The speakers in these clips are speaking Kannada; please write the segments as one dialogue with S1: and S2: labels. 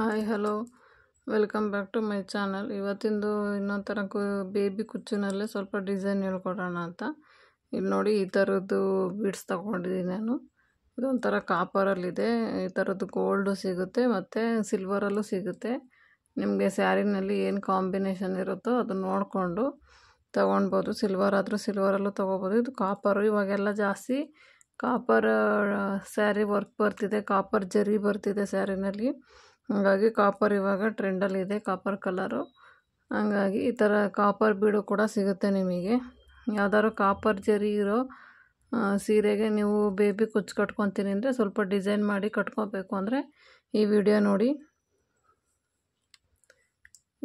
S1: hi hello welcome back to my channel ಇವತ್ತಿಂದು ಇನ್ನೊಂದು ಥರ ಕು ಬೇಬಿ ಕುಚ್ಚಿನಲ್ಲೇ ಸ್ವಲ್ಪ ಡಿಸೈನ್ ಹೇಳ್ಕೊಡೋಣ ಅಂತ ಇಲ್ಲಿ ನೋಡಿ ಈ ಥರದ್ದು ಬೀಡ್ಸ್ ತಗೊಂಡಿದ್ದೀನಿ ನಾನು ಇದೊಂಥರ ಕಾಪರಲ್ಲಿದೆ ಈ ಥರದ್ದು ಗೋಲ್ಡು ಸಿಗುತ್ತೆ ಮತ್ತು ಸಿಲ್ವರಲ್ಲೂ ಸಿಗುತ್ತೆ ನಿಮಗೆ ಸ್ಯಾರಿನಲ್ಲಿ ಏನು ಕಾಂಬಿನೇಷನ್ ಇರುತ್ತೋ ಅದು ನೋಡಿಕೊಂಡು ತೊಗೊಳ್ಬೋದು ಸಿಲ್ವರ್ ಆದರೂ ಸಿಲ್ವರಲ್ಲೂ ತೊಗೋಬೋದು ಇದು ಕಾಪರು ಇವಾಗೆಲ್ಲ ಜಾಸ್ತಿ ಕಾಪರ್ ಸ್ಯಾರಿ ವರ್ಕ್ ಬರ್ತಿದೆ ಕಾಪರ್ ಜರಿ ಬರ್ತಿದೆ ಸ್ಯಾರಿನಲ್ಲಿ ಹಾಗಾಗಿ ಕಾಪರ್ ಇವಾಗ ಟ್ರೆಂಡಲ್ಲಿದೆ ಕಾಪರ್ ಕಲರು ಹಂಗಾಗಿ ಈ ಥರ ಕಾಪರ್ ಬೀಡು ಕೂಡ ಸಿಗುತ್ತೆ ನಿಮಗೆ ಯಾವ್ದಾದ್ರು ಕಾಪರ್ ಜರಿ ಇರೋ ಸೀರೆಗೆ ನೀವು ಬೇಬಿ ಕುಚ್ಚು ಕಟ್ಕೊತೀನಿ ಅಂದರೆ ಸ್ವಲ್ಪ ಡಿಸೈನ್ ಮಾಡಿ ಕಟ್ಕೋಬೇಕು ಅಂದರೆ ಈ ವಿಡಿಯೋ ನೋಡಿ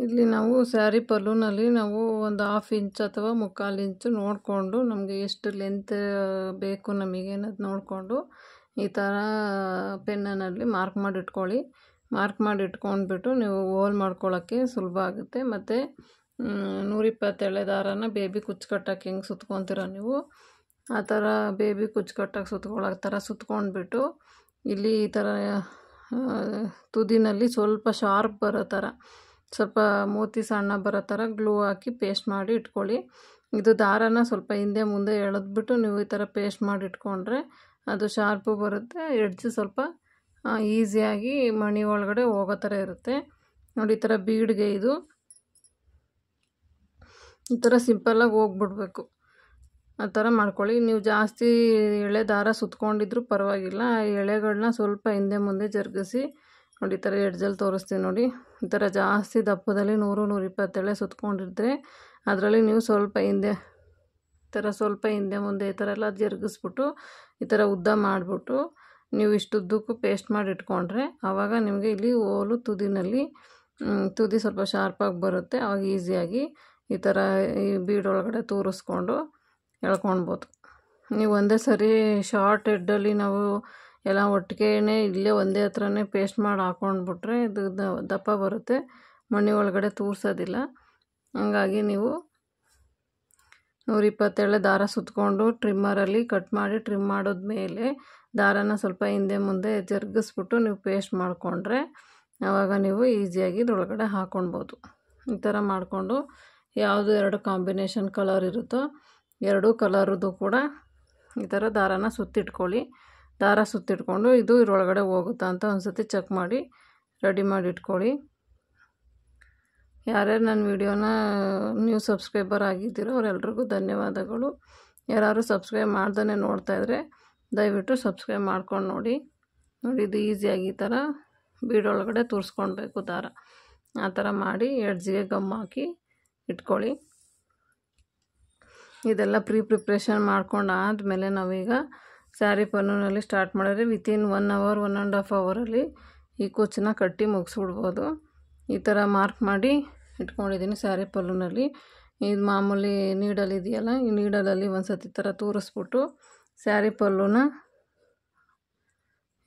S1: ಇಲ್ಲಿ ನಾವು ಸ್ಯಾರಿ ಪಲೂನಲ್ಲಿ ನಾವು ಒಂದು ಹಾಫ್ ಇಂಚ್ ಅಥವಾ ಮುಕ್ಕಾಲು ಇಂಚು ನೋಡಿಕೊಂಡು ನಮಗೆ ಎಷ್ಟು ಲೆಂತ್ ಬೇಕು ನಮಗೆ ಅನ್ನೋದು ನೋಡಿಕೊಂಡು ಈ ಥರ ಪೆನ್ನಲ್ಲಿ ಮಾರ್ಕ್ ಮಾಡಿಟ್ಕೊಳ್ಳಿ ಮಾರ್ಕ್ ಮಾಡಿ ಇಟ್ಕೊಂಡ್ಬಿಟ್ಟು ನೀವು ಹೋಲ್ ಮಾಡ್ಕೊಳ್ಳೋಕ್ಕೆ ಸುಲಭ ಆಗುತ್ತೆ ಮತ್ತು ನೂರಿಪ್ಪತ್ತೆಳೆ ದಾರಾನ ಬೇಬಿ ಕುಚ್ಚು ಕಟ್ಟಕ್ಕೆ ಹೆಂಗೆ ಸುತ್ಕೊತೀರ ನೀವು ಆ ಥರ ಬೇಬಿ ಕುಚ್ಚು ಕಟ್ಟಕ್ಕೆ ಸುತ್ಕೊಳ್ಳೋ ಥರ ಸುತ್ಕೊಂಡ್ಬಿಟ್ಟು ಇಲ್ಲಿ ಈ ಥರ ತುದಿನಲ್ಲಿ ಸ್ವಲ್ಪ ಶಾರ್ಪ್ ಬರೋ ಥರ ಸ್ವಲ್ಪ ಮೋತಿ ಸಣ್ಣ ಬರೋ ಥರ ಗ್ಲೂ ಹಾಕಿ ಪೇಸ್ಟ್ ಮಾಡಿ ಇಟ್ಕೊಳ್ಳಿ ಇದು ದಾರನ ಸ್ವಲ್ಪ ಹಿಂದೆ ಮುಂದೆ ಎಳೆದ್ಬಿಟ್ಟು ನೀವು ಈ ಥರ ಪೇಸ್ಟ್ ಮಾಡಿ ಇಟ್ಕೊಂಡ್ರೆ ಅದು ಶಾರ್ಪು ಬರುತ್ತೆ ಎಡ್ಜ್ ಸ್ವಲ್ಪ ಈಸಿಯಾಗಿ ಮಣಿ ಒಳಗಡೆ ಹೋಗೋ ಥರ ಇರುತ್ತೆ ನೋಡಿ ಈ ಥರ ಬೀಡ್ಗೆ ಇದು ಈ ಥರ ಸಿಂಪಲ್ಲಾಗಿ ಹೋಗ್ಬಿಡ್ಬೇಕು ಆ ಥರ ಮಾಡ್ಕೊಳ್ಳಿ ನೀವು ಜಾಸ್ತಿ ಎಳೆ ದಾರ ಸುತ್ಕೊಂಡಿದ್ರು ಪರವಾಗಿಲ್ಲ ಆ ಎಳೆಗಳನ್ನ ಸ್ವಲ್ಪ ಹಿಂದೆ ಮುಂದೆ ಜರುಗಿಸಿ ನೋಡಿ ಈ ಥರ ಎಡ್ಜಲ್ಲಿ ತೋರಿಸ್ತೀನಿ ನೋಡಿ ಈ ಥರ ಜಾಸ್ತಿ ದಪ್ಪದಲ್ಲಿ ನೂರು ಎಳೆ ಸುತ್ಕೊಂಡಿದ್ರೆ ಅದರಲ್ಲಿ ನೀವು ಸ್ವಲ್ಪ ಹಿಂದೆ ಈ ಥರ ಸ್ವಲ್ಪ ಹಿಂದೆ ಮುಂದೆ ಈ ಥರ ಎಲ್ಲ ಜರುಗಿಸ್ಬಿಟ್ಟು ಈ ಥರ ಉದ್ದ ಮಾಡಿಬಿಟ್ಟು ನೀವು ಇಷ್ಟುದ್ದಕ್ಕೂ ಪೇಸ್ಟ್ ಮಾಡಿ ಇಟ್ಕೊಂಡ್ರೆ ಆವಾಗ ನಿಮಗೆ ಇಲ್ಲಿ ಓಲು ತುದಿನಲ್ಲಿ ತುದಿ ಸ್ವಲ್ಪ ಶಾರ್ಪಾಗಿ ಬರುತ್ತೆ ಆವಾಗ ಈಸಿಯಾಗಿ ಈ ಥರ ಈ ಬೀಡೊಳಗಡೆ ತೂರಿಸ್ಕೊಂಡು ಎಳ್ಕೊಳ್ಬೋದು ನೀವು ಒಂದೇ ಸರಿ ಶಾರ್ಟ್ ಹೆಡ್ಡಲ್ಲಿ ನಾವು ಎಲ್ಲ ಒಟ್ಟಿಗೆ ಇಲ್ಲೇ ಒಂದೇ ಹತ್ರನೇ ಪೇಸ್ಟ್ ಮಾಡಿ ಹಾಕೊಂಡ್ಬಿಟ್ರೆ ಇದು ದಪ್ಪ ಬರುತ್ತೆ ಮಣ್ಣಿ ಒಳಗಡೆ ತೂರಿಸೋದಿಲ್ಲ ಹಂಗಾಗಿ ನೀವು ನೂರಿಪ್ಪತ್ತೇಳೆ ದಾರ ಸುತ್ತಕೊಂಡು ಟ್ರಿಮ್ಮರಲ್ಲಿ ಕಟ್ ಮಾಡಿ ಟ್ರಿಮ್ ಮಾಡಿದ್ಮೇಲೆ ದಾರಾನ ಸ್ವಲ್ಪ ಹಿಂದೆ ಮುಂದೆ ಜರುಗಿಸ್ಬಿಟ್ಟು ನೀವು ಪೇಸ್ಟ್ ಮಾಡಿಕೊಂಡ್ರೆ ಆವಾಗ ನೀವು ಈಸಿಯಾಗಿ ಇದರೊಳಗಡೆ ಹಾಕ್ಕೊಳ್ಬೋದು ಈ ಥರ ಮಾಡಿಕೊಂಡು ಯಾವುದು ಎರಡು ಕಾಂಬಿನೇಷನ್ ಕಲರ್ ಇರುತ್ತೋ ಎರಡೂ ಕಲರದ್ದು ಕೂಡ ಈ ಥರ ದಾರಾನ ಸುತ್ತಿಟ್ಕೊಳ್ಳಿ ದಾರ ಸುತ್ತಿಟ್ಕೊಂಡು ಇದು ಇದ್ರೊಳಗಡೆ ಹೋಗುತ್ತಾ ಅಂತ ಒಂದು ಸತಿ ಚೆಕ್ ಮಾಡಿ ರೆಡಿ ಮಾಡಿ ಇಟ್ಕೊಳ್ಳಿ ಯಾರ್ಯಾರು ನನ್ನ ವಿಡಿಯೋನ ನೀವು ಸಬ್ಸ್ಕ್ರೈಬರ್ ಆಗಿದ್ದೀರೋ ಅವರೆಲ್ಲರಿಗೂ ಧನ್ಯವಾದಗಳು ಯಾರು ಸಬ್ಸ್ಕ್ರೈಬ್ ಮಾಡ್ದೇ ನೋಡ್ತಾಯಿದ್ರೆ ದಯವಿಟ್ಟು ಸಬ್ಸ್ಕ್ರೈಬ್ ಮಾಡ್ಕೊಂಡು ನೋಡಿ ನೋಡಿ ಇದು ಈಸಿಯಾಗಿ ಈ ಥರ ಬೀಡೊಳಗಡೆ ತೋರಿಸ್ಕೊಳ್ಬೇಕು ದಾರ ಆ ಥರ ಮಾಡಿ ಎಡ್ಜಿಗೆ ಗಮ್ ಹಾಕಿ ಇಟ್ಕೊಳ್ಳಿ ಇದೆಲ್ಲ ಪ್ರೀ ಪ್ರಿಪ್ರೇಷನ್ ಮಾಡ್ಕೊಂಡು ಆದಮೇಲೆ ನಾವೀಗ ಸ್ಯಾರಿ ಪನ್ನೂನಲ್ಲಿ ಸ್ಟಾರ್ಟ್ ಮಾಡಿದ್ರೆ within one hour one and half ಅವರಲ್ಲಿ ಈ ಕೊಚ್ಚನ್ನ ಕಟ್ಟಿ ಮುಗಿಸ್ಬಿಡ್ಬೋದು ಈ ಥರ ಮಾರ್ಕ್ ಮಾಡಿ ಇಟ್ಕೊಂಡಿದ್ದೀನಿ ಸ್ಯಾರಿ ಪಲ್ಲೂನಲ್ಲಿ ಇದು ಮಾಮೂಲಿ ನೀಡಲ್ ಇದೆಯಲ್ಲ ಈ ನೀಡಲಲ್ಲಿ ಒಂದು ಸತಿ ಥರ ತೂರಿಸ್ಬಿಟ್ಟು ಸ್ಯಾರಿ ಪಲ್ಲುನ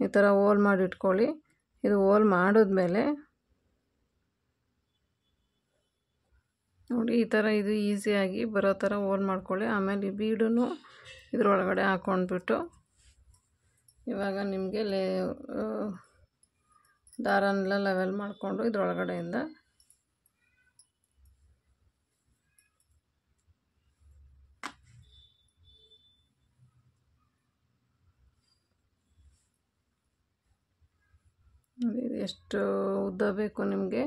S1: ಈ ಥರ ಓಲ್ ಮಾಡಿ ಇಟ್ಕೊಳ್ಳಿ ಇದು ಹೋಲ್ ಮಾಡಿದ್ಮೇಲೆ ನೋಡಿ ಈ ಥರ ಇದು ಈಸಿಯಾಗಿ ಬರೋ ಥರ ಹೋಲ್ ಮಾಡ್ಕೊಳ್ಳಿ ಆಮೇಲೆ ಈ ಬೀಡನ್ನು ಇದರೊಳಗಡೆ ಹಾಕ್ಕೊಂಡ್ಬಿಟ್ಟು ಇವಾಗ ನಿಮಗೆ ಲೇ ದಾರನೆಲ್ಲ ಲೆವೆಲ್ ಮಾಡಿಕೊಂಡು ಇದ್ರೊಳಗಡೆಯಿಂದ ಎಷ್ಟು ಉದ್ದ ಬೇಕು ನಿಮಗೆ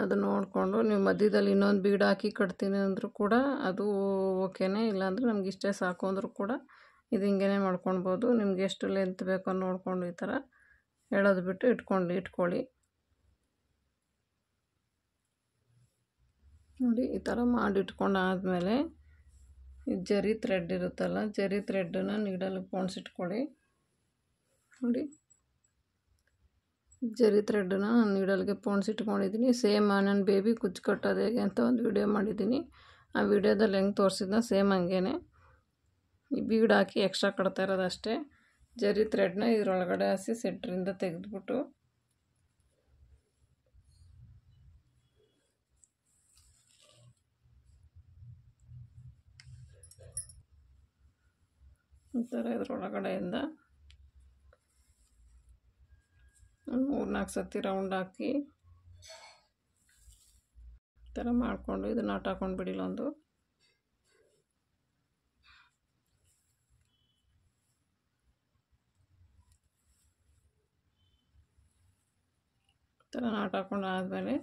S1: ಅದು ನೋಡಿಕೊಂಡು ನೀವು ಮಧ್ಯದಲ್ಲಿ ಇನ್ನೊಂದು ಬೀಡ ಹಾಕಿ ಕಟ್ತೀನಿ ಅಂದರೂ ಕೂಡ ಅದು ಓಕೆನೇ ಇಲ್ಲಾಂದರೆ ನಮ್ಗೆ ಇಷ್ಟೇ ಸಾಕು ಅಂದರೂ ಕೂಡ ಇದು ಹಿಂಗೇ ಮಾಡ್ಕೊಳ್ಬೋದು ನಿಮ್ಗೆ ಎಷ್ಟು ಲೆಂತ್ ಬೇಕೋ ನೋಡಿಕೊಂಡು ಈ ಥರ ಹೇಳೋದು ಬಿಟ್ಟು ಇಟ್ಕೊಂಡು ಇಟ್ಕೊಳ್ಳಿ ನೋಡಿ ಈ ಥರ ಮಾಡಿ ಇಟ್ಕೊಂಡು ಆದಮೇಲೆ ಈ ಜರಿ ಥ್ರೆಡ್ ಇರುತ್ತಲ್ಲ ಜರಿ ಥ್ರೆಡ್ಡನ್ನು ನೀಡಲು ಪೋಣಿಸಿಟ್ಕೊಳ್ಳಿ ನೋಡಿ ಜರಿ ಥ್ರೆಡ್ಡನ್ನ ನೀಡಲ್ಗೆ ಇಟ್ಕೊಂಡಿದ್ದೀನಿ ಸೇಮ್ ನನ್ನ ಬೇಬಿ ಕುಚ್ಚು ಕಟ್ಟೋದು ಹೇಗೆ ಅಂತ ಒಂದು ವಿಡಿಯೋ ಮಾಡಿದ್ದೀನಿ ಆ ವಿಡಿಯೋದಲ್ಲಿ ಹೆಂಗೆ ತೋರಿಸಿದ್ನ ಸೇಮ್ ಹಂಗೇ ಬೀಡ್ ಹಾಕಿ ಎಕ್ಸ್ಟ್ರಾ ಕಟ್ತಾ ಇರೋದು ಅಷ್ಟೇ ಜರಿ ಥ್ರೆಡ್ನ ಇದರೊಳಗಡೆ ಹಾಸಿ ಸೆಟ್ರಿಂದ ತೆಗೆದ್ಬಿಟ್ಟು ಈ ಥರ ಇದರೊಳಗಡೆಯಿಂದ ನಾಲ್ಕು ಸರ್ತಿ ರೌಂಡ್ ಹಾಕಿ ಈ ಥರ ಮಾಡಿಕೊಂಡು ಇದು ನಾಟ್ ಹಾಕೊಂಡು ಬಿಡಿಲ್ಲ ಒಂದು ಥರ ನಾಟ್ ಹಾಕೊಂಡು ಆದಮೇಲೆ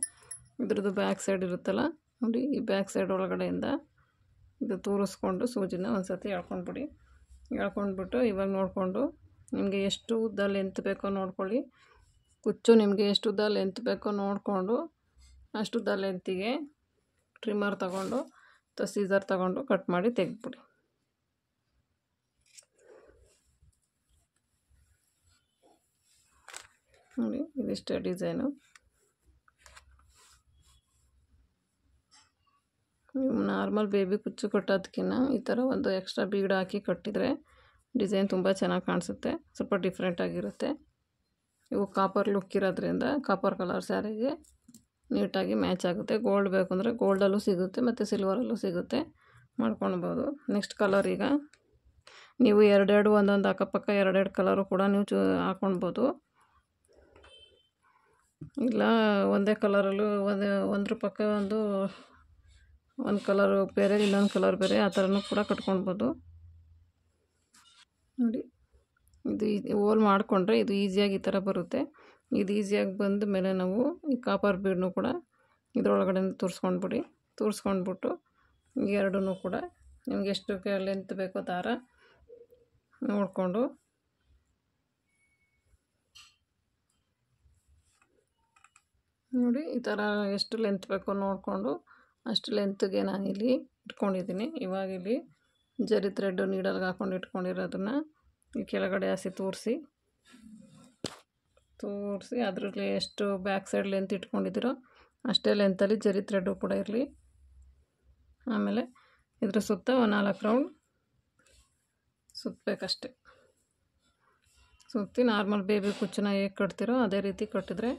S1: ಇದ್ರದ್ದು ಬ್ಯಾಕ್ ಸೈಡ್ ಇರುತ್ತಲ್ಲ ನೋಡಿ ಈ ಬ್ಯಾಕ್ ಸೈಡ್ ಒಳಗಡೆಯಿಂದ ಇದು ತೂರಿಸ್ಕೊಂಡು ಸೂಜಿನ ಒಂದು ಸತಿ ಎಳ್ಕೊಂಡ್ಬಿಡಿ ಎಳ್ಕೊಂಡ್ಬಿಟ್ಟು ಇವಾಗ ನೋಡಿಕೊಂಡು ನಿಮಗೆ ಎಷ್ಟು ಉದ್ದ ಲೆಂತ್ ಬೇಕೋ ನೋಡ್ಕೊಳ್ಳಿ ಕುಚ್ಚು ನಿಮಗೆ ಎಷ್ಟು ಉದ್ದ ಲೆಂತ್ ಬೇಕೋ ನೋಡಿಕೊಂಡು ಅಷ್ಟು ಉದ್ದ ಲೆಂತಿಗೆ ಟ್ರಿಮ್ಮರ್ ತಗೊಂಡು ಅಥವಾ ಸೀಸರ್ ತಗೊಂಡು ಕಟ್ ಮಾಡಿ ತೆಗೆದ್ಬಿಡಿ ನೋಡಿ ಇದಿಷ್ಟೇ ಡಿಸೈನು ನೀವು ನಾರ್ಮಲ್ ಬೇಬಿ ಕುಚ್ಚು ಕಟ್ಟೋದಕ್ಕಿಂತ ಈ ಥರ ಒಂದು ಎಕ್ಸ್ಟ್ರಾ ಬೀಡ್ ಹಾಕಿ ಕಟ್ಟಿದರೆ ಡಿಸೈನ್ ತುಂಬ ಚೆನ್ನಾಗಿ ಕಾಣಿಸುತ್ತೆ ಸ್ವಲ್ಪ ಡಿಫ್ರೆಂಟಾಗಿರುತ್ತೆ ಇವು ಕಾಪರ್ ಲುಕ್ ಇರೋದ್ರಿಂದ ಕಾಪರ್ ಕಲರ್ ಸ್ಯಾರಿಗೆ ನೀಟಾಗಿ ಮ್ಯಾಚ್ ಆಗುತ್ತೆ ಗೋಲ್ಡ್ ಬೇಕು ಅಂದರೆ ಗೋಲ್ಡಲ್ಲೂ ಸಿಗುತ್ತೆ ಮತ್ತು ಸಿಲ್ವರಲ್ಲೂ ಸಿಗುತ್ತೆ ಮಾಡ್ಕೊಳ್ಬೋದು ನೆಕ್ಸ್ಟ್ ಕಲರ್ ಈಗ ನೀವು ಎರಡೆರಡು ಒಂದೊಂದು ಅಕ್ಕಪಕ್ಕ ಎರಡೆರಡು ಕಲರು ಕೂಡ ನೀವು ಚೂ ಹಾಕೊಳ್ಬೋದು ಇಲ್ಲ ಒಂದೇ ಕಲರಲ್ಲೂ ಒಂದೇ ಒಂದ್ರ ಪಕ್ಕ ಒಂದು ಒಂದು ಕಲರು ಬೇರೆ ಇನ್ನೊಂದು ಕಲರ್ ಬೇರೆ ಆ ಥರನೂ ಕೂಡ ಕಟ್ಕೊಳ್ಬೋದು ನೋಡಿ ಇದು ಹೋಲ್ ಮಾಡಿಕೊಂಡ್ರೆ ಇದು ಈಸಿಯಾಗಿ ಈ ಥರ ಬರುತ್ತೆ ಇದು ಈಸಿಯಾಗಿ ಬಂದ ಮೇಲೆ ನಾವು ಈ ಕಾಪರ್ ಬೀಡನ್ನೂ ಕೂಡ ಇದರೊಳಗಡೆ ತೋರಿಸ್ಕೊಂಡ್ಬಿಡಿ ತೋರಿಸ್ಕೊಂಡ್ಬಿಟ್ಟು ಎರಡೂ ಕೂಡ ನಿಮ್ಗೆ ಎಷ್ಟು ಲೆಂತ್ ಬೇಕೋ ದಾರ ನೋಡಿಕೊಂಡು ನೋಡಿ ಈ ಥರ ಎಷ್ಟು ಲೆಂತ್ ಬೇಕೋ ನೋಡಿಕೊಂಡು ಅಷ್ಟು ಲೆಂತ್ಗೆ ನಾನಿಲ್ಲಿ ಇಟ್ಕೊಂಡಿದ್ದೀನಿ ಇವಾಗಿಲ್ಲಿ ಜರಿ ಥ್ರೆಡ್ಡು ನೀಡಲ್ಗೆ ಹಾಕೊಂಡು ಇಟ್ಕೊಂಡಿರೋದನ್ನು ಈ ಕೆಳಗಡೆ ಹಸಿ ತೋರಿಸಿ ತೋರಿಸಿ ಅದರಲ್ಲಿ ಎಷ್ಟು ಬ್ಯಾಕ್ ಸೈಡ್ ಲೆಂತ್ ಇಟ್ಕೊಂಡಿದ್ದೀರೋ ಅಷ್ಟೇ ಲೆಂತಲ್ಲಿ ಜರಿ ಥ್ರೆಡ್ಡು ಕೂಡ ಇರಲಿ ಆಮೇಲೆ ಇದ್ರ ಸುತ್ತ ನಾಲ್ಕು ರೌಂಡ್ ಸುತ್ತಬೇಕಷ್ಟೆ ಸುತ್ತಿ ನಾರ್ಮಲ್ ಬೇಬಿ ಕುಚ್ಚನ್ನ ಹೇಗೆ ಕಟ್ತಿರೋ ಅದೇ ರೀತಿ ಕಟ್ಟಿದ್ರೆ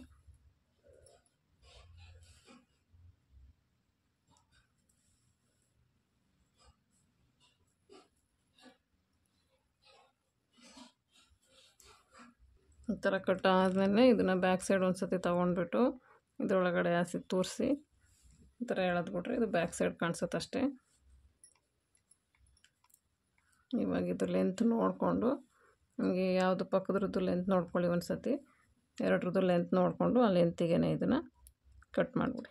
S1: ಒಂಥರ ಕಟ್ ಆದಮೇಲೆ ಇದನ್ನು ಬ್ಯಾಕ್ ಸೈಡ್ ಒಂದು ಸತಿ ತೊಗೊಂಡ್ಬಿಟ್ಟು ಇದರೊಳಗಡೆ ಹಾಸಿ ತೋರಿಸಿ ಈ ಥರ ಎಳೆದ್ಬಿಟ್ರೆ ಇದು ಬ್ಯಾಕ್ ಸೈಡ್ ಕಾಣಿಸುತ್ತೆ ಅಷ್ಟೇ ಇವಾಗ ಇದು ಲೆಂತ್ ನೋಡಿಕೊಂಡು ನಮಗೆ ಯಾವುದು ಪಕ್ಕದ್ರದ್ದು ಲೆಂತ್ ನೋಡ್ಕೊಳ್ಳಿ ಒಂದು ಸತಿ ಎರಡರದ್ದು ಲೆಂತ್ ನೋಡಿಕೊಂಡು ಆ ಲೆಂತಿಗೆ ಇದನ್ನು ಕಟ್ ಮಾಡಿಬಿಡಿ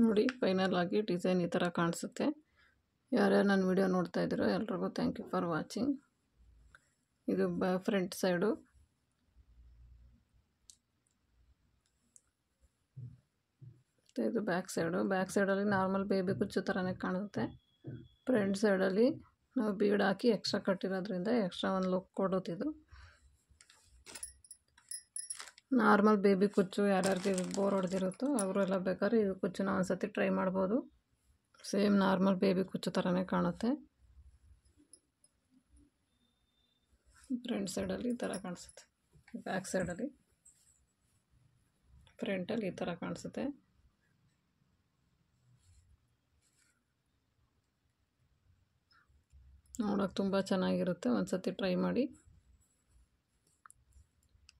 S1: ನೋಡಿ ಫೈನಲ್ ಆಗಿ ಡಿಸೈನ್ ಈ ಥರ ಕಾಣಿಸುತ್ತೆ ಯಾರ್ಯಾರು ನನ್ನ ವಿಡಿಯೋ ನೋಡ್ತಾ ಇದ್ದೀರೋ ಎಲ್ರಿಗೂ ಥ್ಯಾಂಕ್ ಯು ಫಾರ್ ವಾಚಿಂಗ್ ಇದು ಬ ಫ್ರಂಟ್ ಸೈಡು ಮತ್ತು ಇದು ಬ್ಯಾಕ್ ಸೈಡು ಬ್ಯಾಕ್ ಸೈಡಲ್ಲಿ ನಾರ್ಮಲ್ ಬೇಬಿ ಕುಚ್ಚು ಥರನೇ ಕಾಣುತ್ತೆ ಫ್ರಂಟ್ ಸೈಡಲ್ಲಿ ನಾವು ಬೀಡ್ ಹಾಕಿ ಎಕ್ಸ್ಟ್ರಾ ಕಟ್ಟಿರೋದ್ರಿಂದ ಎಕ್ಸ್ಟ್ರಾ ಒಂದು ಲುಕ್ ಕೊಡುತ್ತಿದ್ದು ನಾರ್ಮಲ್ ಬೇಬಿ ಕುಚ್ಚು ಯಾರ್ಯಾರಿಗೆ ಬೋರ್ ಹೊಡೆದಿರುತ್ತೋ ಅವರು ಎಲ್ಲ ಬೇಕಾದ್ರೆ ಈ ಕುಚ್ಚನ್ನ ಒಂದು ಸರ್ತಿ ಟ್ರೈ ಮಾಡ್ಬೋದು ಸೇಮ್ ನಾರ್ಮಲ್ ಬೇಬಿ ಕುಚ್ಚು ಥರನೇ ಕಾಣುತ್ತೆ ಫ್ರಂಟ್ ಸೈಡಲ್ಲಿ ಈ ಥರ ಕಾಣಿಸುತ್ತೆ ಬ್ಯಾಕ್ ಸೈಡಲ್ಲಿ ಫ್ರಂಟಲ್ಲಿ ಈ ಥರ ಕಾಣಿಸುತ್ತೆ ನೋಡೋಕೆ ತುಂಬ ಚೆನ್ನಾಗಿರುತ್ತೆ ಒಂದು ಟ್ರೈ ಮಾಡಿ